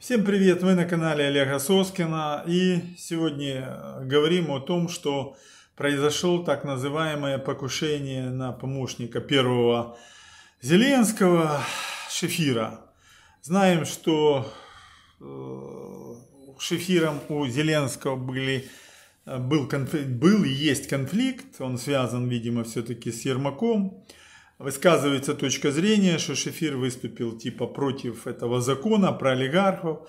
Всем привет! Вы на канале Олега Соскина и сегодня э, говорим о том, что произошло так называемое покушение на помощника первого Зеленского Шефира. Знаем, что э, Шефиром у Зеленского были, э, был, конфликт, был и есть конфликт, он связан, видимо, все-таки с Ермаком высказывается точка зрения, что Шефир выступил типа против этого закона про олигархов.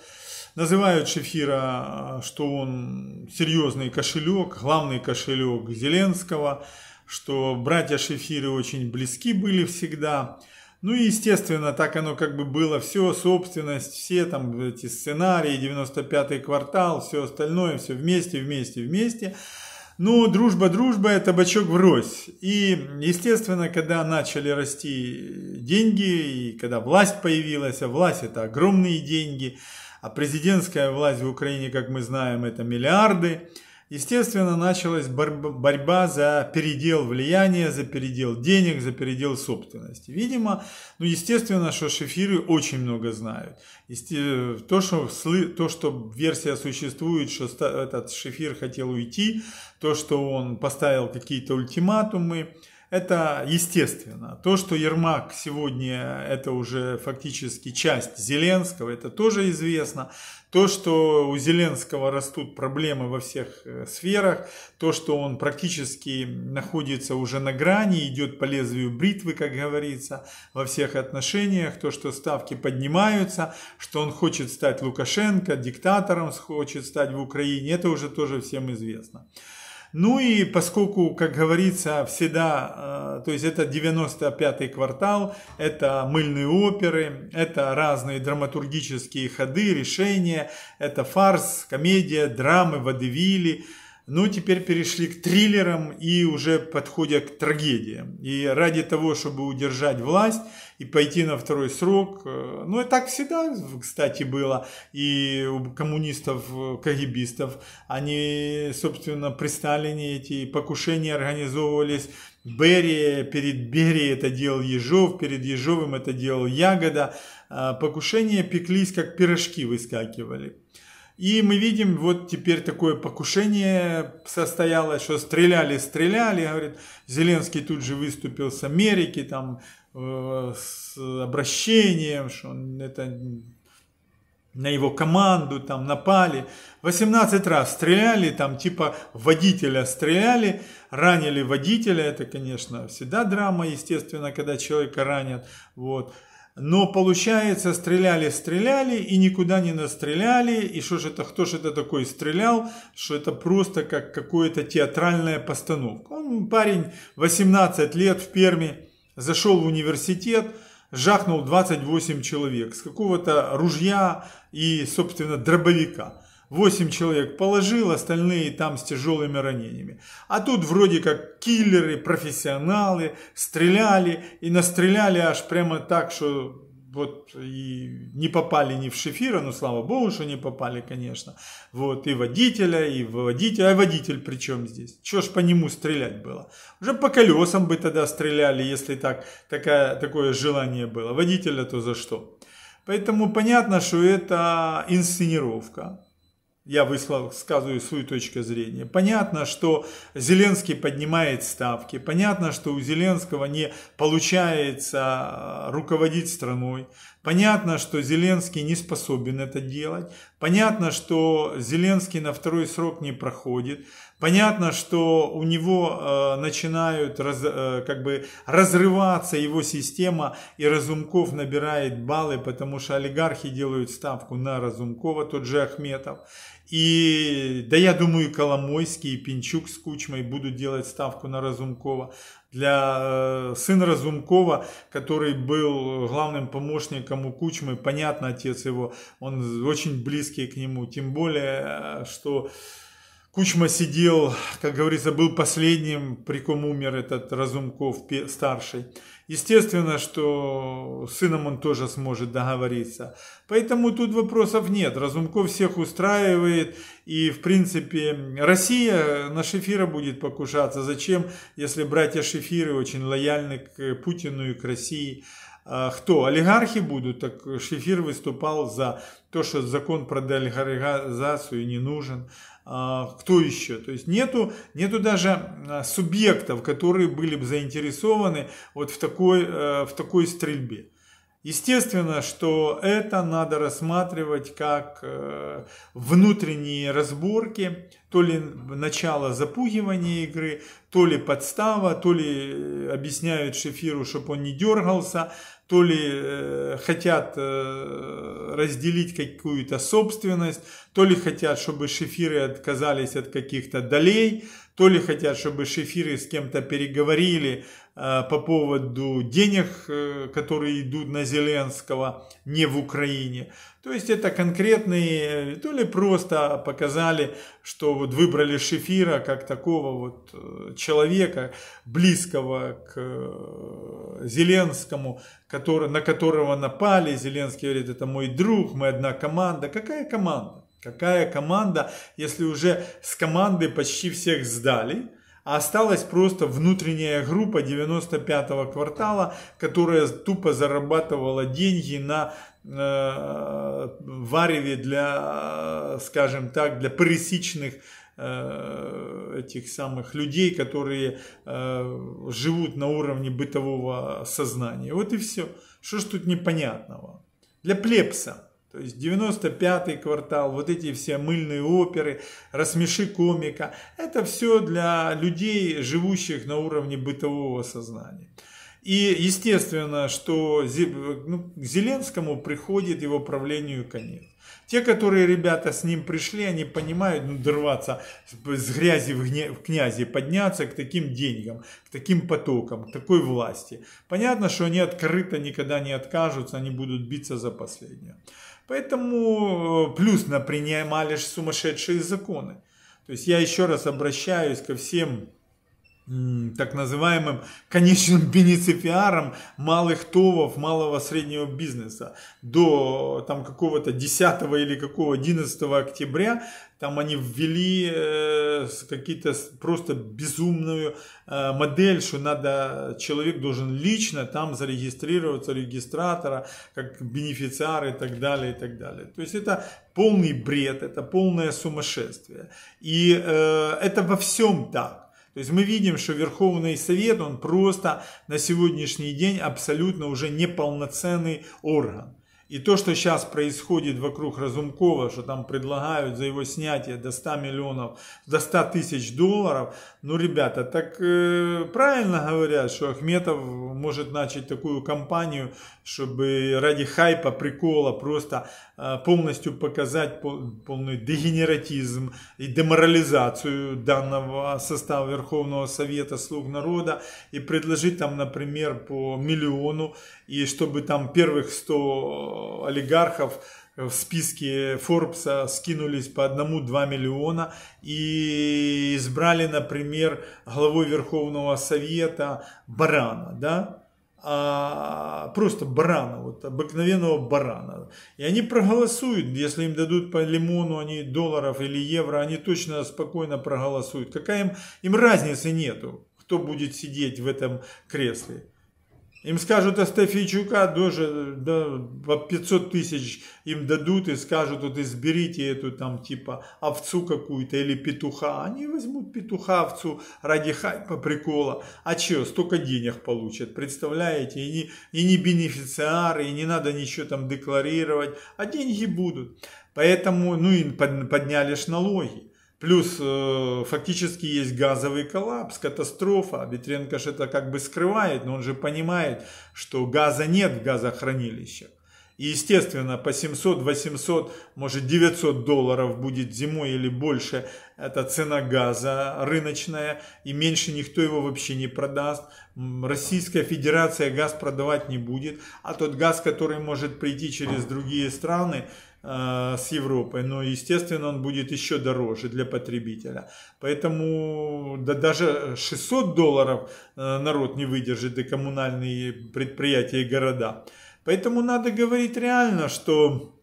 Называют Шефира, что он серьезный кошелек, главный кошелек Зеленского, что братья Шефиры очень близки были всегда. Ну и естественно, так оно как бы было, все, собственность, все там эти сценарии, 95-й квартал, все остальное, все вместе, вместе, вместе. Ну, дружба, дружба, это табачок врозь. И, естественно, когда начали расти деньги, и когда власть появилась, а власть это огромные деньги, а президентская власть в Украине, как мы знаем, это миллиарды – Естественно, началась борьба, борьба за передел влияния, за передел денег, за передел собственности. Видимо, ну естественно, что шефиры очень много знают. То, что, то, что версия существует, что этот шефир хотел уйти, то, что он поставил какие-то ультиматумы, это естественно. То, что Ермак сегодня это уже фактически часть Зеленского, это тоже известно. То, что у Зеленского растут проблемы во всех э, сферах, то, что он практически находится уже на грани, идет по лезвию бритвы, как говорится, во всех отношениях, то, что ставки поднимаются, что он хочет стать Лукашенко, диктатором хочет стать в Украине, это уже тоже всем известно. Ну и поскольку, как говорится, всегда, э, то есть это 95-й квартал, это мыльные оперы, это разные драматургические ходы, решения, это фарс, комедия, драмы, водевили. Ну, теперь перешли к триллерам и уже подходя к трагедиям. И ради того, чтобы удержать власть, и пойти на второй срок. Э, ну, и так всегда, кстати, было. И у коммунистов, э, кагибистов, они, собственно, при Сталине эти покушения организовывались Берия перед Берри это делал Ежов, перед Ежовым это делал Ягода. Э, покушения пеклись, как пирожки выскакивали. И мы видим, вот теперь такое покушение состоялось, что стреляли, стреляли, говорит, Зеленский тут же выступил с Америки, там Э, с обращением, что он это на его команду там напали. 18 раз стреляли, там типа водителя стреляли, ранили водителя, это, конечно, всегда драма, естественно, когда человека ранят, вот. Но получается, стреляли, стреляли и никуда не настреляли. И что же это, кто же это такой стрелял, что это просто как какое-то театральная постановка. Он парень 18 лет в Перми, Зашел в университет, жахнул 28 человек с какого-то ружья и, собственно, дробовика. 8 человек положил, остальные там с тяжелыми ранениями. А тут вроде как киллеры, профессионалы стреляли и настреляли аж прямо так, что вот и не попали ни в шефира, ну слава богу, что не попали, конечно. Вот и водителя, и водителя, а водитель при чем здесь? Чего ж по нему стрелять было? Уже по колесам бы тогда стреляли, если так, такая, такое желание было. Водителя то за что? Поэтому понятно, что это инсценировка я высказываю свою точку зрения. Понятно, что Зеленский поднимает ставки, понятно, что у Зеленского не получается э, руководить страной, Понятно, что Зеленский не способен это делать. Понятно, что Зеленский на второй срок не проходит. Понятно, что у него э, начинают раз, э, как бы разрываться его система, и Разумков набирает баллы, потому что олигархи делают ставку на Разумкова, тот же Ахметов. И да я думаю, Коломойский и Пинчук с Кучмой будут делать ставку на Разумкова для э, сына Разумкова, который был главным помощником у Кучмы, понятно, отец его, он очень близкий к нему, тем более, э, что Кучма сидел, как говорится, был последним, при ком умер этот Разумков старший. Естественно, что с сыном он тоже сможет договориться. Поэтому тут вопросов нет. Разумков всех устраивает. И, в принципе, Россия на Шефира будет покушаться. Зачем, если братья Шефиры очень лояльны к Путину и к России? А кто? Олигархи будут, так Шефир выступал за то, что закон про деолигархизацию не нужен. А, кто еще. То есть нету, нету даже а, субъектов, которые были бы заинтересованы вот в такой, э, в такой стрельбе. Естественно, что это надо рассматривать как э, внутренние разборки, то ли начало запугивания игры, то ли подстава, то ли э, объясняют Шефиру, чтобы он не дергался, то ли э, хотят э, разделить какую-то собственность, то ли хотят, чтобы шефиры отказались от каких-то долей, то ли хотят, чтобы шефиры с кем-то переговорили э, по поводу денег, э, которые идут на Зеленского, не в Украине. То есть это конкретные, э, то ли просто показали, что вот выбрали шефира как такого вот э, человека, близкого к э, Зеленскому, который, на которого напали. Зеленский говорит, это мой друг, мы одна команда. Какая команда? Какая команда, если уже с команды почти всех сдали, а осталась просто внутренняя группа 95-го квартала, которая тупо зарабатывала деньги на э, вареве для, скажем так, для пресечных Э, этих самых людей, которые э, живут на уровне бытового сознания. Вот и все. Что ж тут непонятного? Для плепса. То есть 95-й квартал, вот эти все мыльные оперы, рассмеши комика, это все для людей, живущих на уровне бытового сознания. И естественно, что ну, к Зеленскому приходит его правлению конец. Те, которые ребята с ним пришли, они понимают, ну, дорваться с грязи в, гне, в князи, подняться к таким деньгам, к таким потокам, к такой власти. Понятно, что они открыто никогда не откажутся, они будут биться за последнее. Поэтому э, плюс на принимали сумасшедшие законы. То есть я еще раз обращаюсь ко всем так называемым конечным бенефициаром малых товов, малого среднего бизнеса. До там какого-то 10 или какого 11 октября там они ввели э, какие-то просто безумную э, модель, что надо, человек должен лично там зарегистрироваться, регистратора, как бенефициар и так далее, и так далее. То есть это полный бред, это полное сумасшествие. И э, это во всем так. То есть мы видим, что Верховный Совет, он просто на сегодняшний день абсолютно уже неполноценный орган. И то, что сейчас происходит вокруг Разумкова, что там предлагают за его снятие до 100 миллионов, до 100 тысяч долларов, ну, ребята, так э, правильно говорят, что Ахметов может начать такую кампанию, чтобы ради хайпа, прикола просто э, полностью показать пол, полный дегенератизм и деморализацию данного состава Верховного Совета слуг народа и предложить там, например, по миллиону, и чтобы там первых 100 олигархов в списке Форбса скинулись по одному-два миллиона и избрали, например, главой Верховного Совета Барана, да, а просто барана, вот обыкновенного барана. И они проголосуют, если им дадут по лимону они долларов или евро, они точно спокойно проголосуют. Какая им, им разницы нету, кто будет сидеть в этом кресле. Им скажут Астафичука даже да, 500 тысяч им дадут и скажут, вот изберите эту там типа овцу какую-то или петуха. Они возьмут петуха, овцу ради хайпа, прикола. А че, столько денег получат, представляете? И не, и не бенефициары, и не надо ничего там декларировать, а деньги будут. Поэтому, ну и подняли ж налоги. Плюс э, фактически есть газовый коллапс, катастрофа. Ветренко же это как бы скрывает, но он же понимает, что газа нет в газохранилищах. И естественно по 700, 800, может 900 долларов будет зимой или больше это цена газа рыночная и меньше никто его вообще не продаст. Российская Федерация газ продавать не будет, а тот газ, который может прийти через другие страны, Э, с Европой, но, естественно, он будет еще дороже для потребителя. Поэтому да, даже 600 долларов э, народ не выдержит, и коммунальные предприятия и города. Поэтому надо говорить реально, что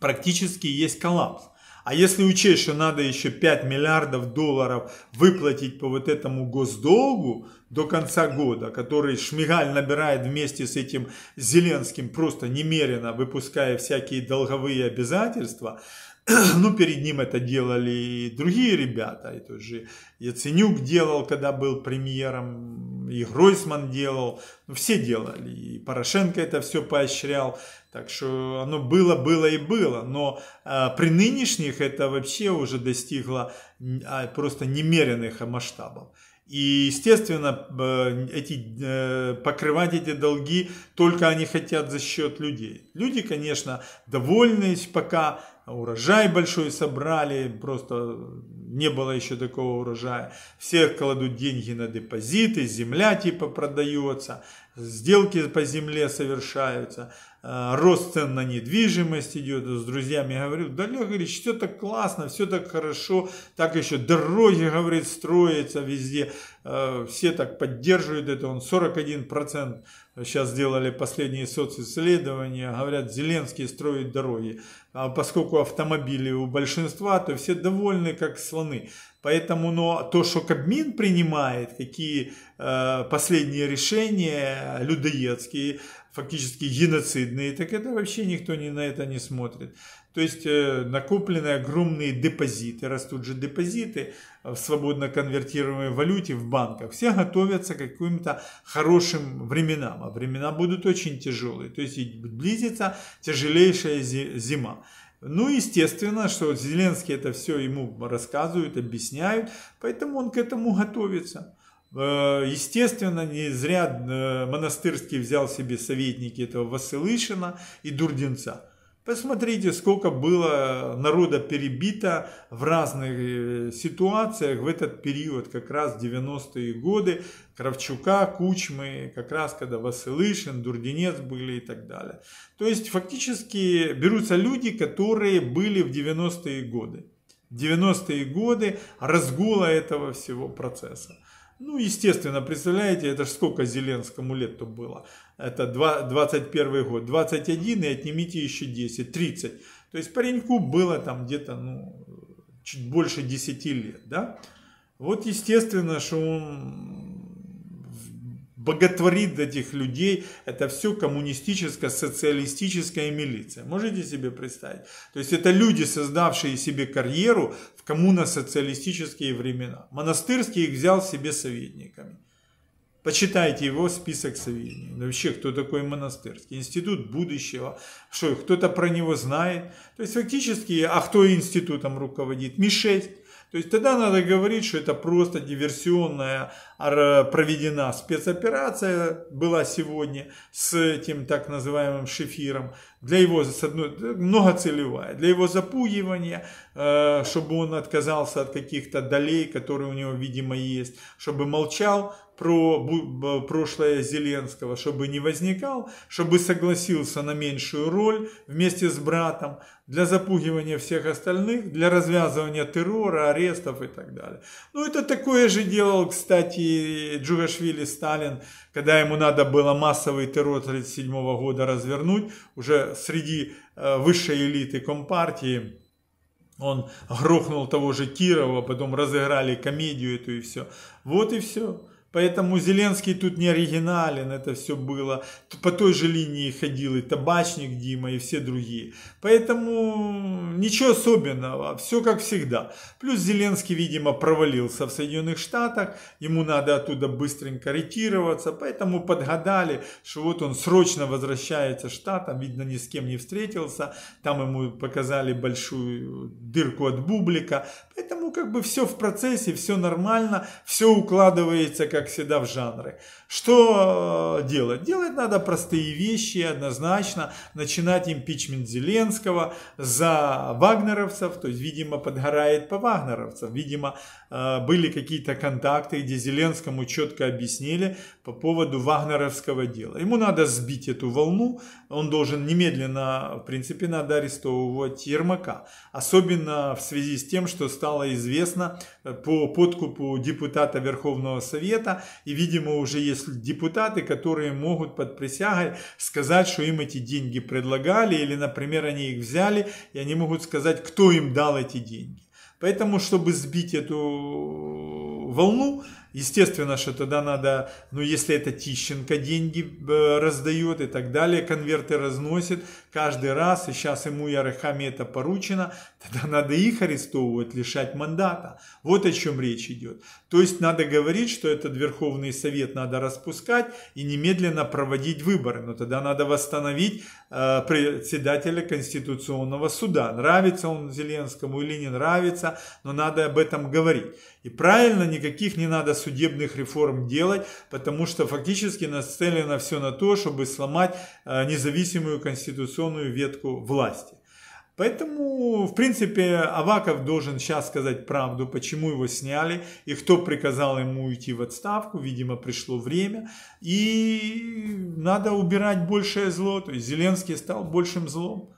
практически есть коллапс. А если учесть, что надо еще 5 миллиардов долларов выплатить по вот этому госдолгу до конца года, который Шмигаль набирает вместе с этим Зеленским просто немерено, выпуская всякие долговые обязательства, ну, перед ним это делали и другие ребята, это же Яценюк делал, когда был премьером, и Гройсман делал, ну, все делали, и Порошенко это все поощрял, так что оно было, было и было, но э, при нынешних это вообще уже достигло э, просто немеренных масштабов. И, естественно, эти, э, покрывать эти долги только они хотят за счет людей. Люди, конечно, довольны пока, урожай большой собрали, просто не было еще такого урожая. Все кладут деньги на депозиты, земля типа продается, сделки по земле совершаются. Э, рост цен на недвижимость идет, с друзьями говорю, да Лех говорит, все так классно, все так хорошо, так еще дороги, говорит, строятся везде, э, все так поддерживают это, он 41% сейчас сделали последние социсследования, говорят, Зеленский строит дороги, а поскольку автомобили у большинства, то все довольны, как слоны. Поэтому но то, что Кабмин принимает, какие э, последние решения э, людоедские, фактически геноцидные, так это вообще никто не на это не смотрит. То есть э, накоплены огромные депозиты, растут же депозиты в свободно конвертируемой валюте в банках. Все готовятся к каким-то хорошим временам, а времена будут очень тяжелые. То есть близится тяжелейшая зима. Ну, естественно, что Зеленский это все ему рассказывают, объясняют, поэтому он к этому готовится. Э, естественно, не зря э, монастырский взял себе советники этого Василышина и Дурдинца. Посмотрите, сколько было народа перебито в разных э, ситуациях в этот период, как раз 90-е годы, Кравчука, Кучмы, как раз когда Василышин, Дурдинец были и так далее. То есть фактически берутся люди, которые были в 90-е годы. 90-е годы разгула этого всего процесса. Ну, естественно, представляете, это ж сколько Зеленскому лет-то было. Это 21 год, 21 и отнимите еще 10, 30. То есть пареньку было там где-то, ну, чуть больше 10 лет, да. Вот естественно, что он боготворит этих людей, это все коммунистическая, социалистическая милиция. Можете себе представить? То есть это люди, создавшие себе карьеру, коммуно-социалистические времена. Монастырский их взял себе советниками. Почитайте его список советников. Вообще, кто такой монастырский? Институт будущего. Что, кто-то про него знает? То есть, фактически, а кто институтом руководит? МИ-6. То есть, тогда надо говорить, что это просто диверсионная проведена спецоперация была сегодня с этим так называемым шефиром для его с одной, многоцелевая, для его запугивания, э, чтобы он отказался от каких-то долей, которые у него, видимо, есть, чтобы молчал про прошлое Зеленского, чтобы не возникал, чтобы согласился на меньшую роль вместе с братом для запугивания всех остальных, для развязывания террора, арестов и так далее. Ну, это такое же делал, кстати, Джугашвили Сталин когда ему надо было массовый террор 1937 года развернуть, уже среди э, высшей элиты Компартии, он грохнул того же Кирова, потом разыграли комедию эту и все. Вот и все. Поэтому Зеленский тут не оригинален, это все было. По той же линии ходил и табачник Дима, и все другие. Поэтому ничего особенного, все как всегда. Плюс Зеленский, видимо, провалился в Соединенных Штатах, ему надо оттуда быстренько ретироваться, поэтому подгадали, что вот он срочно возвращается в Штатам, видно, ни с кем не встретился, там ему показали большую дырку от бублика, поэтому как бы все в процессе, все нормально, все укладывается, как всегда, в жанры. Что э, делать? Делать надо простые вещи, однозначно. Начинать импичмент Зеленского за вагнеровцев, то есть, видимо, подгорает по вагнеровцам. Видимо, э, были какие-то контакты, где Зеленскому четко объяснили по поводу вагнеровского дела. Ему надо сбить эту волну, он должен немедленно, в принципе, надо арестовывать Ермака. Особенно в связи с тем, что стало известно известно, э, по подкупу депутата Верховного Совета. И, видимо, уже есть депутаты, которые могут под присягой сказать, что им эти деньги предлагали, или, например, они их взяли, и они могут сказать, кто им дал эти деньги. Поэтому, чтобы сбить эту волну, Естественно, что тогда надо, ну если это Тищенко деньги э, раздает и так далее, конверты разносит каждый раз, и сейчас ему и Арахами это поручено, тогда надо их арестовывать, лишать мандата. Вот о чем речь идет. То есть надо говорить, что этот Верховный Совет надо распускать и немедленно проводить выборы, но тогда надо восстановить э, председателя Конституционного суда. Нравится он Зеленскому или не нравится, но надо об этом говорить. И правильно, никаких не надо судебных реформ делать, потому что фактически нацелено все на то, чтобы сломать э, независимую конституционную ветку власти. Поэтому, в принципе, Аваков должен сейчас сказать правду, почему его сняли и кто приказал ему уйти в отставку. Видимо, пришло время. И надо убирать большее зло. То есть Зеленский стал большим злом.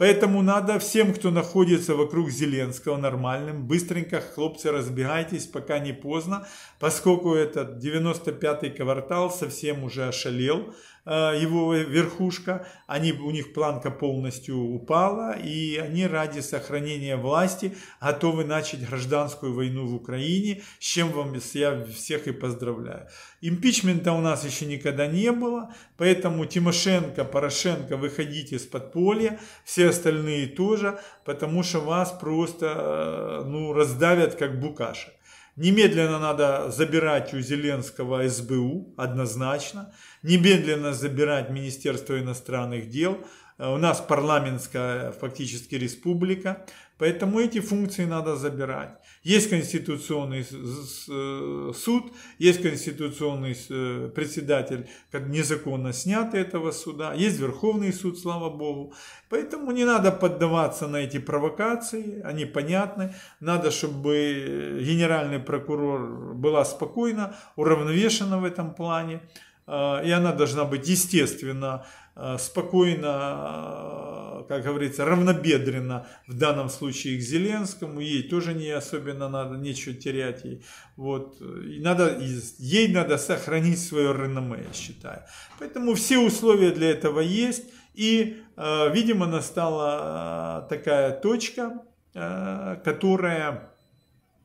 Поэтому надо всем, кто находится вокруг Зеленского нормальным, быстренько, хлопцы, разбегайтесь, пока не поздно, поскольку этот 95-й квартал совсем уже ошалел, Э, его верхушка, они, у них планка полностью упала, и они ради сохранения власти готовы начать гражданскую войну в Украине, с чем вам я всех и поздравляю. Импичмента у нас еще никогда не было, поэтому Тимошенко, Порошенко, выходите из подполья, все остальные тоже, потому что вас просто э, ну, раздавят как букашек. Немедленно надо забирать у Зеленского СБУ, однозначно. Немедленно забирать Министерство иностранных дел. Э, у нас парламентская фактически республика. Поэтому эти функции надо забирать. Есть конституционный э, суд, есть конституционный э, председатель, незаконно снятый этого суда, есть Верховный суд, слава Богу. Поэтому не надо поддаваться на эти провокации, они понятны. Надо, чтобы э, генеральный прокурор была спокойна, уравновешена в этом плане. А, и она должна быть, естественно, а, спокойно, а, как говорится, равнобедренно, в данном случае к Зеленскому, ей тоже не особенно надо, нечего терять ей, вот, и надо, ей надо сохранить свое реноме, я считаю. Поэтому все условия для этого есть, и, видимо, настала такая точка, которая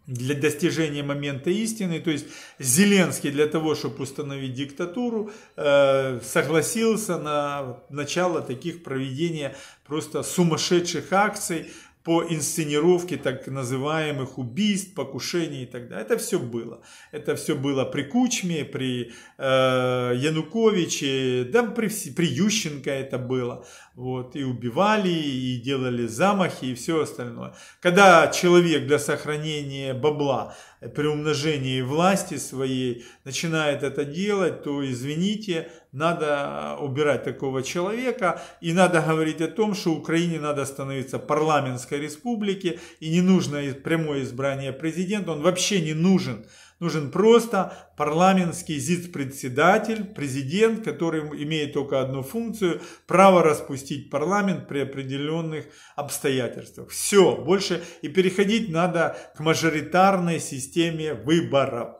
для достижения момента истины. То есть Зеленский для того, чтобы установить диктатуру, э, согласился на начало таких проведения просто сумасшедших акций по инсценировке так называемых убийств, покушений и так далее. Это все было. Это все было при Кучме, при э, Януковиче, да при, при Ющенко это было вот, и убивали, и делали замахи, и все остальное. Когда человек для сохранения бабла при умножении власти своей начинает это делать, то, извините, надо убирать такого человека, и надо говорить о том, что Украине надо становиться парламентской республикой, и не нужно прямое избрание президента, он вообще не нужен Нужен просто парламентский зиц-председатель, президент, который имеет только одну функцию – право распустить парламент при определенных обстоятельствах. Все, больше и переходить надо к мажоритарной системе выборов.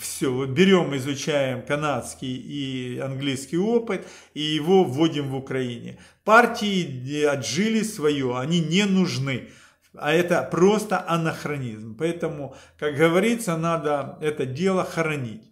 Все, вот берем, изучаем канадский и английский опыт и его вводим в Украине. Партии отжили свое, они не нужны. А это просто анахронизм. Поэтому, как говорится, надо это дело хоронить.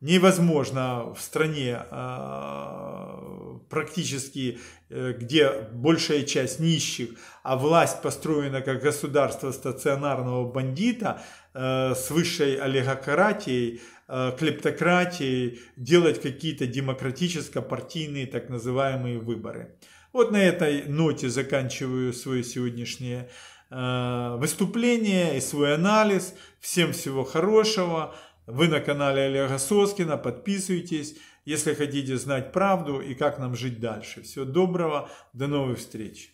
Невозможно в стране а, практически, э, где большая часть нищих, а власть построена как государство стационарного бандита э, с высшей олигократией, э, клептократией, делать какие-то демократическо-партийные так называемые выборы. Вот на этой ноте заканчиваю свое сегодняшнее Э, выступление и свой анализ. Всем всего хорошего. Вы на канале Олега Соскина, подписывайтесь, если хотите знать правду и как нам жить дальше. Всего доброго, до новых встреч.